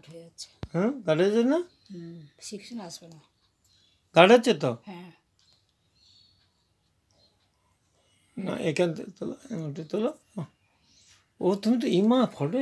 কাট হয়ে যাচ্ছে হ্যাঁ কাট হয়ে না আসবে না কাট হচ্ছে তো হ্যাঁ না এখান থেকে তোলো তোলো ও তুমি তো ইমা ফটো